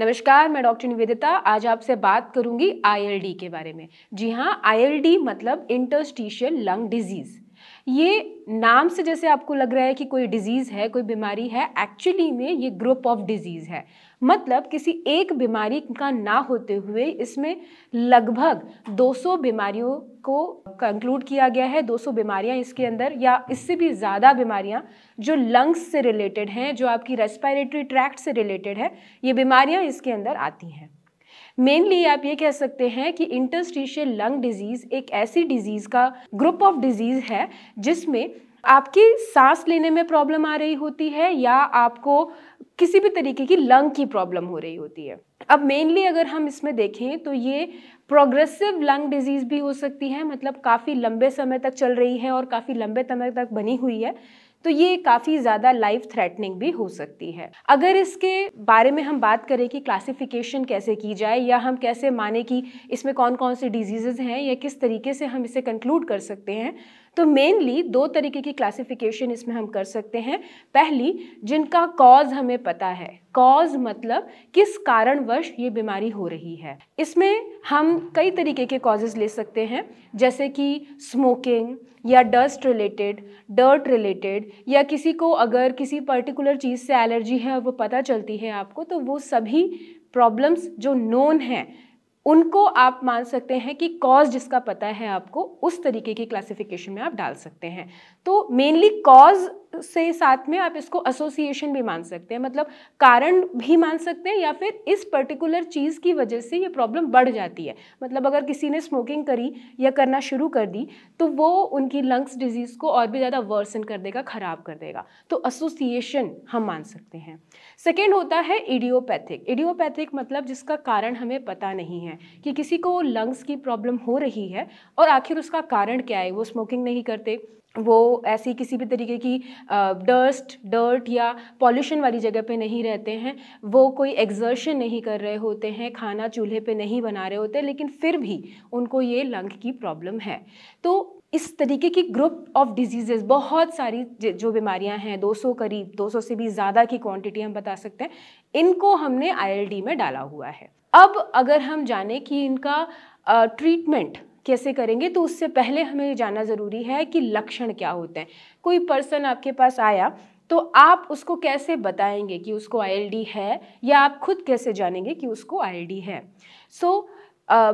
नमस्कार मैं डॉक्टर निवेदिता आज आपसे बात करूंगी आईएलडी के बारे में जी हाँ आईएलडी मतलब इंटरस्टिशियल लंग डिजीज़ ये नाम से जैसे आपको लग रहा है कि कोई डिजीज़ है कोई बीमारी है एक्चुअली में ये ग्रुप ऑफ डिजीज़ है मतलब किसी एक बीमारी का ना होते हुए इसमें लगभग 200 बीमारियों को कंक्लूड किया गया है 200 बीमारियां इसके अंदर या इससे भी ज़्यादा बीमारियां जो लंग्स से रिलेटेड हैं जो आपकी रेस्पायरेटरी ट्रैक्ट से रिलेटेड है ये बीमारियाँ इसके अंदर आती हैं मेनली आप ये कह सकते हैं कि इंटरस्टिशियल लंग डिजीज़ एक ऐसी डिजीज़ का ग्रुप ऑफ डिजीज़ है जिसमें आपकी सांस लेने में प्रॉब्लम आ रही होती है या आपको किसी भी तरीके की लंग की प्रॉब्लम हो रही होती है अब मेनली अगर हम इसमें देखें तो ये प्रोग्रेसिव लंग डिजीज़ भी हो सकती है मतलब काफ़ी लंबे समय तक चल रही है और काफ़ी लंबे समय तक बनी हुई है तो ये काफ़ी ज़्यादा लाइफ थ्रेटनिंग भी हो सकती है अगर इसके बारे में हम बात करें कि क्लासिफिकेशन कैसे की जाए या हम कैसे माने कि इसमें कौन कौन से डिजीज़ हैं या किस तरीके से हम इसे कंक्लूड कर सकते हैं तो मेनली दो तरीके की क्लासिफिकेशन इसमें हम कर सकते हैं पहली जिनका कॉज हमें पता है कॉज मतलब किस कारणवश ये बीमारी हो रही है इसमें हम कई तरीके के कॉजेज़ ले सकते हैं जैसे कि स्मोकिंग या डस्ट रिलेटेड डर्ट रिलेटेड या किसी को अगर किसी पर्टिकुलर चीज़ से एलर्जी है वो पता चलती है आपको तो वो सभी प्रॉब्लम्स जो नोन हैं उनको आप मान सकते हैं कि कॉज जिसका पता है आपको उस तरीके की क्लासिफिकेशन में आप डाल सकते हैं तो मेनली कॉज से साथ में आप इसको एसोसिएशन भी मान सकते हैं मतलब कारण भी मान सकते हैं या फिर इस पर्टिकुलर चीज़ की वजह से ये प्रॉब्लम बढ़ जाती है मतलब अगर किसी ने स्मोकिंग करी या करना शुरू कर दी तो वो उनकी लंग्स डिजीज़ को और भी ज़्यादा वर्सन कर देगा ख़राब कर देगा तो एसोसिएशन हम मान सकते हैं सेकेंड होता है इडियोपैथिक इडियोपैथिक मतलब जिसका कारण हमें पता नहीं है कि किसी को लंग्स की प्रॉब्लम हो रही है और आखिर उसका कारण क्या है वो स्मोकिंग नहीं करते वो ऐसी किसी भी तरीके की डस्ट डर्ट या पॉल्यूशन वाली जगह पे नहीं रहते हैं वो कोई एग्जर्शन नहीं कर रहे होते हैं खाना चूल्हे पे नहीं बना रहे होते लेकिन फिर भी उनको ये लंग की प्रॉब्लम है तो इस तरीके की ग्रुप ऑफ डिजीज़ेस बहुत सारी जो बीमारियां हैं 200 करीब 200 से भी ज़्यादा की क्वांटिटी हम बता सकते हैं इनको हमने आईएलडी में डाला हुआ है अब अगर हम जाने कि इनका ट्रीटमेंट कैसे करेंगे तो उससे पहले हमें जानना ज़रूरी है कि लक्षण क्या होते हैं कोई पर्सन आपके पास आया तो आप उसको कैसे बताएंगे कि उसको आईएलडी है या आप खुद कैसे जानेंगे कि उसको आईएलडी है सो so,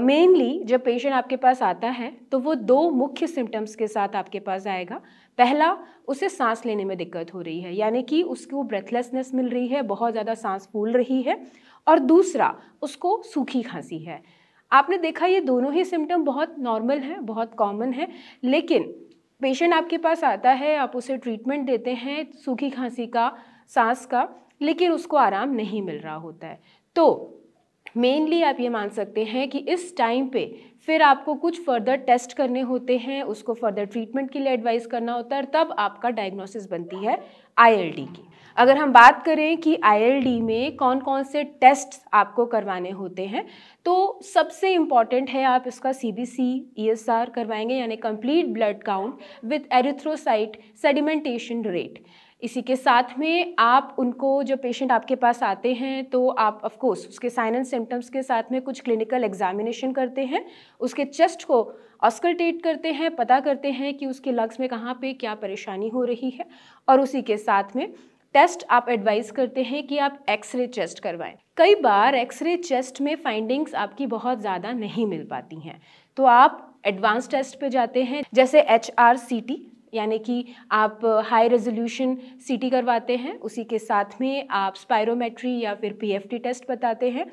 मेनली uh, जब पेशेंट आपके पास आता है तो वो दो मुख्य सिम्टम्स के साथ आपके पास आएगा पहला उसे सांस लेने में दिक्कत हो रही है यानी कि उसको ब्रेथलेसनेस मिल रही है बहुत ज़्यादा सांस फूल रही है और दूसरा उसको सूखी खांसी है आपने देखा ये दोनों ही सिम्टम बहुत नॉर्मल हैं बहुत कॉमन है लेकिन पेशेंट आपके पास आता है आप उसे ट्रीटमेंट देते हैं सूखी खांसी का सांस का लेकिन उसको आराम नहीं मिल रहा होता है तो मेनली आप ये मान सकते हैं कि इस टाइम पे फिर आपको कुछ फर्दर टेस्ट करने होते हैं उसको फर्दर ट्रीटमेंट के लिए एडवाइस करना होता है और तब आपका डायग्नोसिस बनती है आईएलडी की अगर हम बात करें कि आईएलडी में कौन कौन से टेस्ट आपको करवाने होते हैं तो सबसे इम्पॉर्टेंट है आप इसका C C B E S R करवाएंगे यानी complete blood count with erythrocyte sedimentation rate इसी के साथ में आप उनको जो पेशेंट आपके पास आते हैं तो आप ऑफ कोर्स उसके साइन एंड सिम्टम्स के साथ में कुछ क्लिनिकल एग्जामिनेशन करते हैं उसके चेस्ट को ऑस्कल्टेट करते हैं पता करते हैं कि उसके लंग्स में कहाँ पे क्या परेशानी हो रही है और उसी के साथ में टेस्ट आप एडवाइस करते हैं कि आप एक्सरे चेस्ट करवाएं कई बार एक्सरे चेस्ट में फाइंडिंग्स आपकी बहुत ज़्यादा नहीं मिल पाती हैं तो आप एडवांस टेस्ट पे जाते हैं जैसे एच आर सी टी यानी कि आप हाई रेजोल्यूशन सीटी करवाते हैं उसी के साथ में आप स्पायरोमेट्री या फिर पीएफटी टेस्ट बताते हैं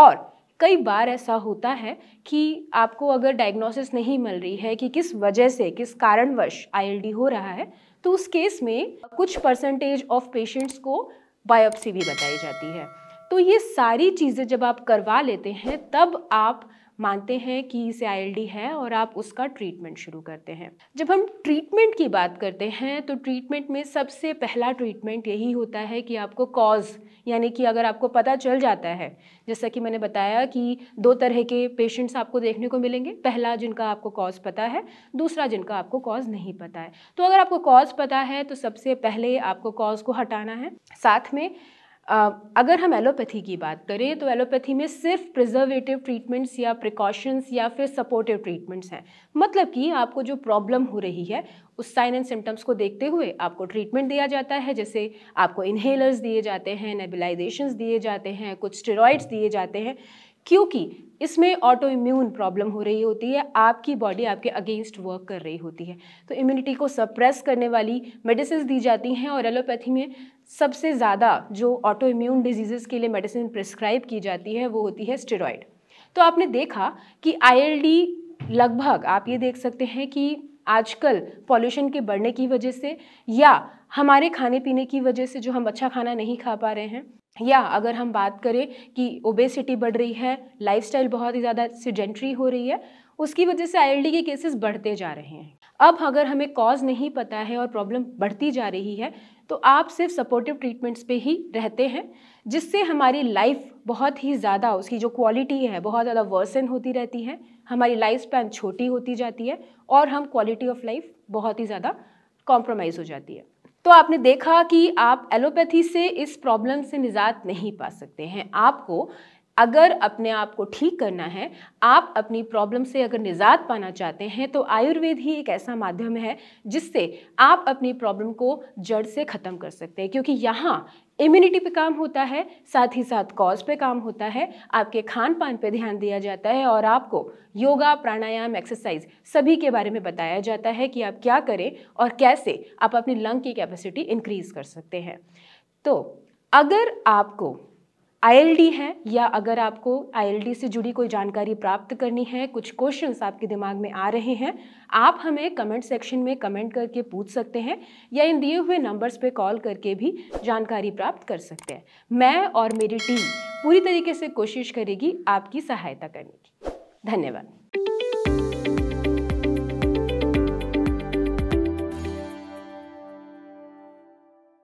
और कई बार ऐसा होता है कि आपको अगर डायग्नोसिस नहीं मिल रही है कि किस वजह से किस कारणवश आईएलडी हो रहा है तो उस केस में कुछ परसेंटेज ऑफ पेशेंट्स को बायोप्सी भी बताई जाती है तो ये सारी चीज़ें जब आप करवा लेते हैं तब आप मानते हैं कि इसे आई है और आप उसका ट्रीटमेंट शुरू करते हैं जब हम ट्रीटमेंट की बात करते हैं तो ट्रीटमेंट में सबसे पहला ट्रीटमेंट यही होता है कि आपको कॉज यानी कि अगर आपको पता चल जाता है जैसा कि मैंने बताया कि दो तरह के पेशेंट्स आपको देखने को मिलेंगे पहला जिनका आपको कॉज पता है दूसरा जिनका आपको कॉज नहीं पता है तो अगर आपको कॉज पता है तो सबसे पहले आपको कॉज को हटाना है साथ में अगर हम एलोपैथी की बात करें तो एलोपैथी में सिर्फ प्रिजर्वेटिव ट्रीटमेंट्स या प्रिकॉशंस या फिर सपोर्टिव ट्रीटमेंट्स हैं मतलब कि आपको जो प्रॉब्लम हो रही है उस साइन एंड सिम्टम्स को देखते हुए आपको ट्रीटमेंट दिया जाता है जैसे आपको इन्हेलर्स दिए जाते हैं नेबिलाइजेशंस दिए जाते हैं कुछ स्टेरॉइड्स दिए जाते हैं क्योंकि इसमें ऑटो इम्यून प्रॉब्लम हो रही होती है आपकी बॉडी आपके अगेंस्ट वर्क कर रही होती है तो इम्यूनिटी को सप्रेस करने वाली मेडिसिन दी जाती हैं और एलोपैथी में सबसे ज़्यादा जो ऑटो इम्यून डिजीज़ के लिए मेडिसिन प्रिस्क्राइब की जाती है वो होती है स्टेरॉयड तो आपने देखा कि आई लगभग आप ये देख सकते हैं कि आजकल पॉल्यूशन के बढ़ने की वजह से या हमारे खाने पीने की वजह से जो हम अच्छा खाना नहीं खा पा रहे हैं या अगर हम बात करें कि ओबेसिटी बढ़ रही है लाइफस्टाइल बहुत ही ज़्यादा सीजेंट्री हो रही है उसकी वजह से आई के केसेस बढ़ते जा रहे हैं अब अगर हमें कॉज नहीं पता है और प्रॉब्लम बढ़ती जा रही है तो आप सिर्फ सपोर्टिव ट्रीटमेंट्स पे ही रहते हैं जिससे हमारी लाइफ बहुत ही ज़्यादा उसकी जो क्वालिटी है बहुत ज़्यादा वर्सन होती रहती है हमारी लाइफ स्पैन छोटी होती जाती है और हम क्वालिटी ऑफ लाइफ बहुत ही ज़्यादा कॉम्प्रोमाइज़ हो जाती है तो आपने देखा कि आप एलोपैथी से इस प्रॉब्लम से निजात नहीं पा सकते हैं आपको अगर अपने आप को ठीक करना है आप अपनी प्रॉब्लम से अगर निजात पाना चाहते हैं तो आयुर्वेद ही एक ऐसा माध्यम है जिससे आप अपनी प्रॉब्लम को जड़ से ख़त्म कर सकते हैं क्योंकि यहाँ इम्यूनिटी पे काम होता है साथ ही साथ कॉज पे काम होता है आपके खान पान पर ध्यान दिया जाता है और आपको योगा प्राणायाम एक्सरसाइज सभी के बारे में बताया जाता है कि आप क्या करें और कैसे आप अपनी लंग की कैपेसिटी इंक्रीज़ कर सकते हैं तो अगर आपको आई है या अगर आपको आई से जुड़ी कोई जानकारी प्राप्त करनी है कुछ क्वेश्चन आपके दिमाग में आ रहे हैं आप हमें कमेंट सेक्शन में कमेंट करके पूछ सकते हैं या इन दिए हुए नंबर्स पे कॉल करके भी जानकारी प्राप्त कर सकते हैं मैं और मेरी टीम पूरी तरीके से कोशिश करेगी आपकी सहायता करने की धन्यवाद